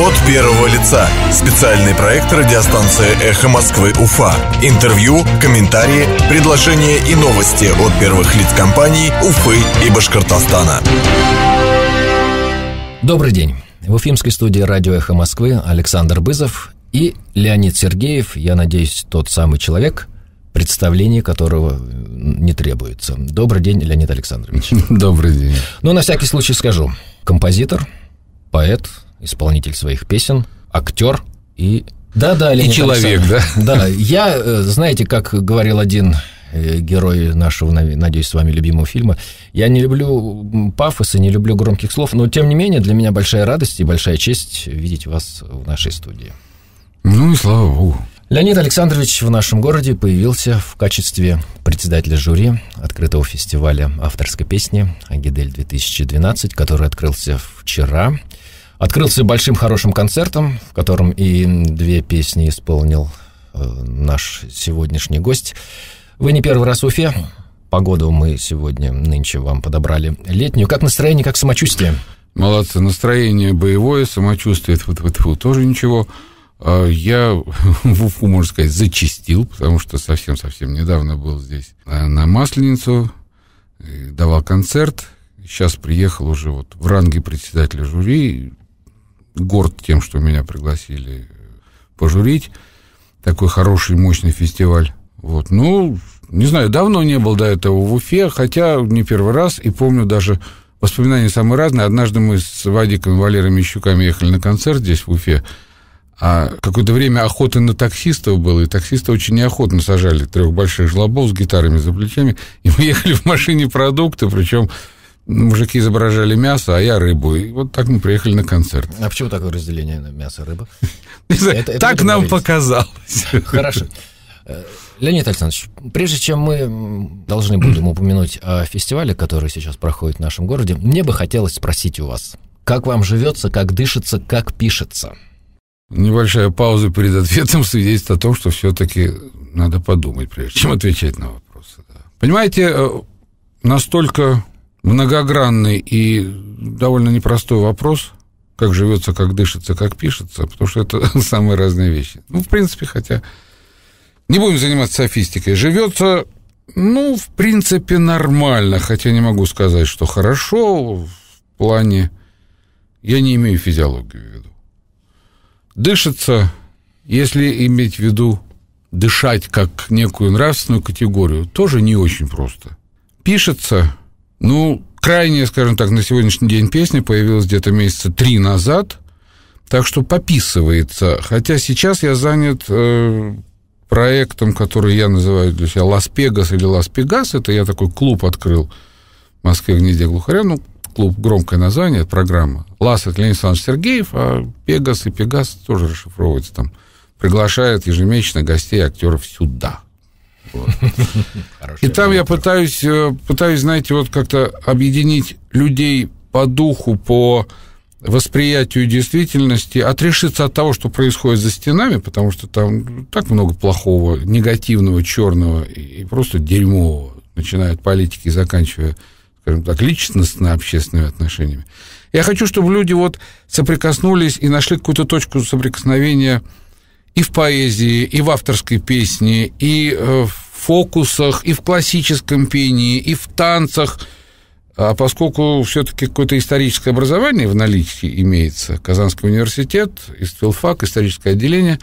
От первого лица. Специальный проект радиостанции «Эхо Москвы Уфа». Интервью, комментарии, предложения и новости от первых лиц компаний Уфы и Башкортостана. Добрый день. В Уфимской студии радио «Эхо Москвы» Александр Бызов и Леонид Сергеев, я надеюсь, тот самый человек, представление которого не требуется. Добрый день, Леонид Александрович. Добрый день. Ну, на всякий случай скажу. Композитор, поэт, исполнитель своих песен, актер и да, да, Леонид и человек, да? Да, я, э, знаете, как говорил один э, герой нашего, надеюсь, с вами любимого фильма, я не люблю пафоса, не люблю громких слов, но, тем не менее, для меня большая радость и большая честь видеть вас в нашей студии. Ну и слава богу. Леонид Александрович в нашем городе появился в качестве председателя жюри открытого фестиваля авторской песни «Агидель-2012», который открылся вчера – Открылся большим хорошим концертом, в котором и две песни исполнил э, наш сегодняшний гость. Вы не первый раз в Уфе. Погоду мы сегодня нынче вам подобрали летнюю. Как настроение, как самочувствие? Молодцы. Настроение боевое, самочувствие тьфу -тьфу -тьфу, тоже ничего. А, я в Уфу, можно сказать, зачистил, потому что совсем-совсем недавно был здесь э, на Масленицу, э, давал концерт. Сейчас приехал уже вот в ранге председателя жюри, горд тем, что меня пригласили э, пожурить. Такой хороший, мощный фестиваль. Вот, ну, не знаю, давно не был до этого в Уфе, хотя не первый раз, и помню даже воспоминания самые разные. Однажды мы с Вадиком Валерой Мещуками ехали на концерт здесь, в Уфе, а какое-то время охоты на таксистов было, и таксисты очень неохотно сажали трех больших жлобов с гитарами за плечами, и мы ехали в машине продукты, причем мужики изображали мясо, а я рыбу. И вот так мы приехали на концерт. А почему такое разделение на мясо и рыба? Так нам показалось. Хорошо. Э, Леонид Александрович, прежде чем мы должны будем упомянуть о фестивале, который сейчас проходит в нашем городе, мне бы хотелось спросить у вас, как вам живется, как дышится, как пишется? Небольшая пауза перед ответом свидетельствует о том, что все-таки надо подумать, прежде чем отвечать на вопросы. Понимаете, э, настолько многогранный и довольно непростой вопрос, как живется, как дышится, как пишется, потому что это самые разные вещи. Ну, в принципе, хотя не будем заниматься софистикой. Живется, ну, в принципе, нормально, хотя не могу сказать, что хорошо в плане... Я не имею физиологию в виду. Дышится, если иметь в виду дышать как некую нравственную категорию, тоже не очень просто. Пишется, ну, крайняя, скажем так, на сегодняшний день песня появилась где-то месяца три назад, так что пописывается. Хотя сейчас я занят э, проектом, который я называю для себя «Лас-Пегас» или «Лас-Пегас». Это я такой клуб открыл в Москве, в гнезде глухаря. Ну, клуб, громкое название, программа. «Лас» — это Леонид Александрович Сергеев, а «Пегас» и «Пегас» тоже расшифровывается там. Приглашает ежемесячно гостей, актеров сюда – вот. И там я пытаюсь, э, пытаюсь, знаете, вот как-то объединить людей по духу, по восприятию действительности, отрешиться от того, что происходит за стенами, потому что там так много плохого, негативного, черного и просто дерьмового, начиная от политики и заканчивая, скажем так, личностно-общественными отношениями. Я хочу, чтобы люди вот соприкоснулись и нашли какую-то точку соприкосновения и в поэзии, и в авторской песне, и э, в фокусах, и в классическом пении, и в танцах. А поскольку все-таки какое-то историческое образование в наличии имеется, Казанский университет, Истфилфак, историческое отделение,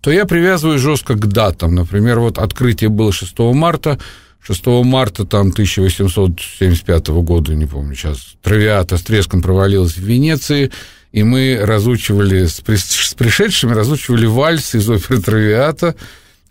то я привязываю жестко к датам. Например, вот открытие было 6 марта, 6 марта там 1875 года, не помню сейчас, Травиата с треском провалилась в Венеции – и мы разучивали с, при, с пришедшими, разучивали вальс из оперы «Травиата»,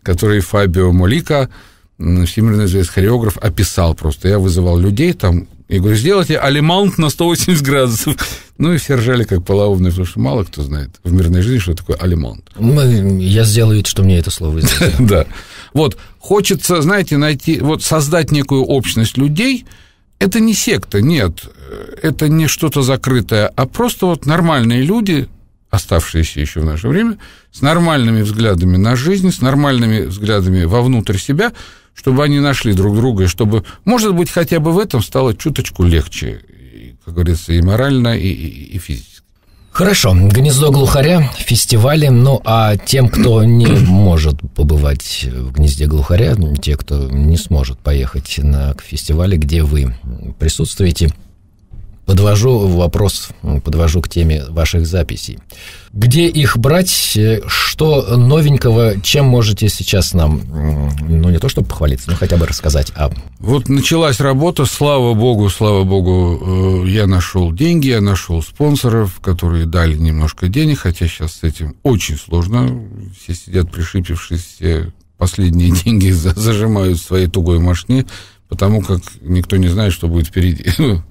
который Фабио Молика, всемирно известный хореограф, описал просто. Я вызывал людей там, и говорю, сделайте алимаунт на 180 градусов. Ну и все ржали как полоумные, потому что мало кто знает в мирной жизни, что такое алимаунт. Ну, я сделаю вид, что мне это слово известно. Да. Вот, хочется, знаете, найти, вот создать некую общность людей – это не секта, нет, это не что-то закрытое, а просто вот нормальные люди, оставшиеся еще в наше время, с нормальными взглядами на жизнь, с нормальными взглядами вовнутрь себя, чтобы они нашли друг друга, и чтобы, может быть, хотя бы в этом стало чуточку легче, как говорится, и морально, и, и, и физически. Хорошо, гнездо глухаря, фестивали. Ну а тем, кто не может побывать в гнезде глухаря, те, кто не сможет поехать на фестивале, где вы присутствуете, Подвожу вопрос, подвожу к теме ваших записей. Где их брать? Что новенького? Чем можете сейчас нам, ну не то чтобы похвалиться, но хотя бы рассказать а Вот началась работа, слава богу, слава богу, э, я нашел деньги, я нашел спонсоров, которые дали немножко денег, хотя сейчас с этим очень сложно. Все сидят пришипившись, все последние деньги зажимают в своей тугой машине, потому как никто не знает, что будет впереди.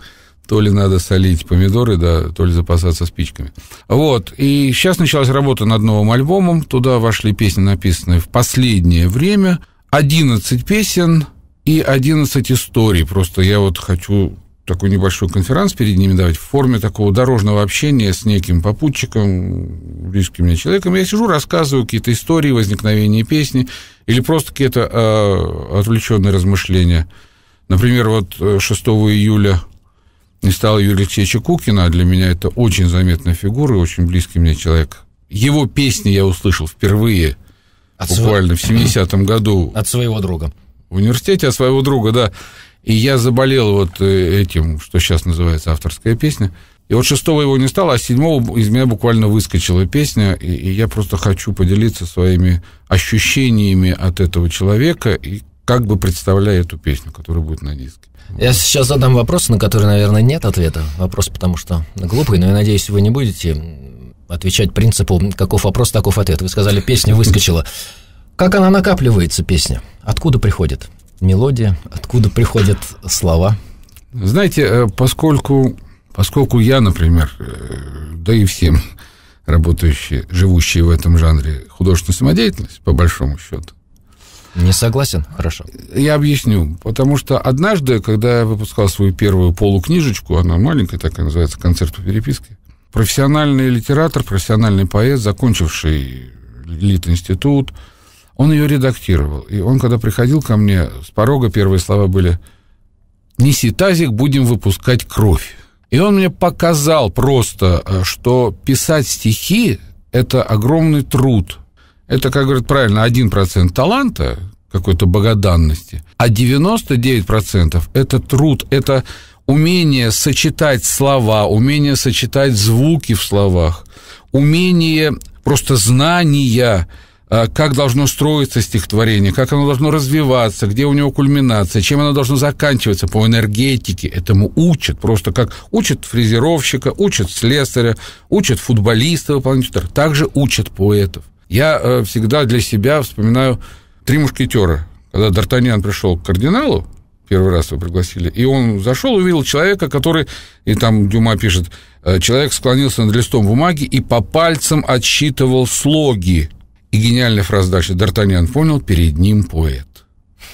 то ли надо солить помидоры, да, то ли запасаться спичками. Вот, и сейчас началась работа над новым альбомом, туда вошли песни, написанные в последнее время, 11 песен и 11 историй, просто я вот хочу такой небольшой конференц перед ними давать в форме такого дорожного общения с неким попутчиком, близким мне человеком. Я сижу, рассказываю какие-то истории возникновения песни или просто какие-то э, отвлеченные размышления. Например, вот 6 э, июля не стал Юрия Алексеевича Кукина, для меня это очень заметная фигура, очень близкий мне человек. Его песни я услышал впервые от буквально св... в 70-м году. От своего друга. В университете от своего друга, да. И я заболел вот э, этим, что сейчас называется авторская песня. И вот шестого его не стало, а седьмого из меня буквально выскочила песня, и, и я просто хочу поделиться своими ощущениями от этого человека и как бы представляю эту песню, которая будет на диске. Я сейчас задам вопрос, на который, наверное, нет ответа. Вопрос, потому что глупый, но я надеюсь, вы не будете отвечать принципу «каков вопрос, таков ответ». Вы сказали, песня выскочила. Как она накапливается, песня? Откуда приходит мелодия? Откуда приходят слова? Знаете, э, поскольку, поскольку я, например, э, да и всем работающие, живущие в этом жанре художественной самодеятельность, по большому счету, не согласен? Хорошо. Я объясню. Потому что однажды, когда я выпускал свою первую полукнижечку, она маленькая, такая называется, «Концерт по переписке», профессиональный литератор, профессиональный поэт, закончивший Лит-институт, он ее редактировал. И он, когда приходил ко мне, с порога первые слова были «Неси тазик, будем выпускать кровь». И он мне показал просто, э, что писать стихи – это огромный труд – это, как говорят правильно, 1% таланта, какой-то богоданности, а 99% это труд, это умение сочетать слова, умение сочетать звуки в словах, умение просто знания, а, как должно строиться стихотворение, как оно должно развиваться, где у него кульминация, чем оно должно заканчиваться по энергетике. Этому учат просто как учат фрезеровщика, учат слесаря, учат футболиста выполнять удар, также учат поэтов. Я э, всегда для себя вспоминаю «Три мушкетера». Когда Д'Артаньян пришел к кардиналу, первый раз его пригласили, и он зашел, увидел человека, который, и там Дюма пишет, э, человек склонился над листом бумаги и по пальцам отсчитывал слоги. И гениальная фраза дальше. Д'Артаньян понял, перед ним поэт.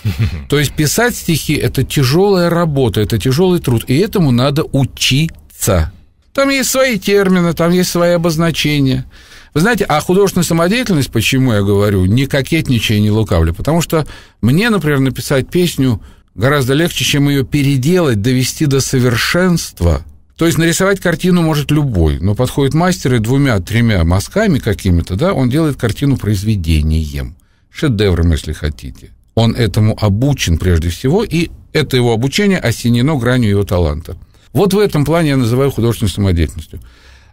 То есть писать стихи – это тяжелая работа, это тяжелый труд, и этому надо учиться. Там есть свои термины, там есть свои обозначения – вы знаете, а художественная самодеятельность, почему я говорю, не кокетничая, не лукавлю? Потому что мне, например, написать песню гораздо легче, чем ее переделать, довести до совершенства. То есть нарисовать картину может любой, но подходит мастер и двумя-тремя мазками какими-то, да, он делает картину произведением, шедевром, если хотите. Он этому обучен прежде всего, и это его обучение осенено гранью его таланта. Вот в этом плане я называю художественной самодеятельностью.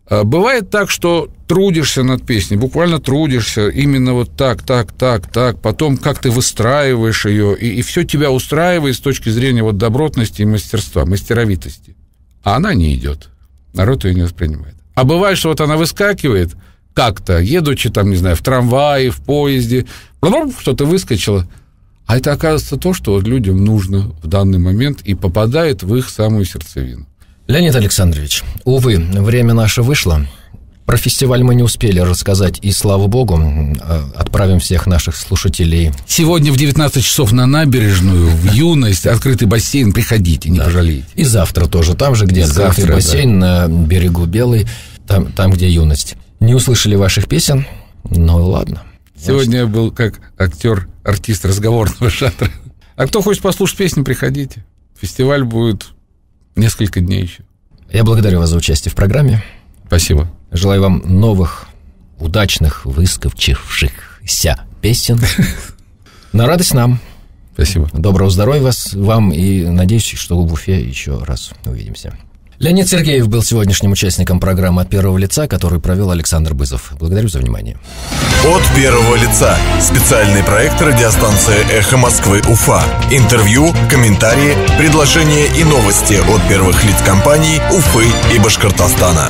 А, бывает так, что трудишься над песней, буквально трудишься, именно вот так, так, так, так, потом как ты выстраиваешь ее, и, и все тебя устраивает с точки зрения вот добротности и мастерства, мастеровитости. А она не идет. Народ ее не воспринимает. А бывает, что вот она выскакивает как-то, едучи там, не знаю, в трамвае, в поезде, что-то выскочило, а это оказывается то, что вот людям нужно в данный момент и попадает в их самую сердцевину. Леонид Александрович, увы, время наше вышло. Про фестиваль мы не успели рассказать, и слава богу, э, отправим всех наших слушателей. Сегодня в 19 часов на набережную, в юность, открытый бассейн, приходите, не да. пожалеете. И завтра тоже, там же, где и открытый завтра, бассейн, да. на берегу Белый, там, там, где юность. Не услышали ваших песен, но ну, ладно. Сегодня я был как актер, артист разговорного шатра. А кто хочет послушать песни, приходите. Фестиваль будет Несколько дней еще. Я благодарю вас за участие в программе. Спасибо. Желаю вам новых, удачных, выскочившихся песен. На радость нам. Спасибо. Доброго здоровья вас, вам и надеюсь, что в Уфе еще раз увидимся. Леонид Сергеев был сегодняшним участником программы «От первого лица», которую провел Александр Бызов. Благодарю за внимание. «От первого лица» – специальный проект радиостанции «Эхо Москвы Уфа». Интервью, комментарии, предложения и новости от первых лиц компаний Уфы и Башкортостана.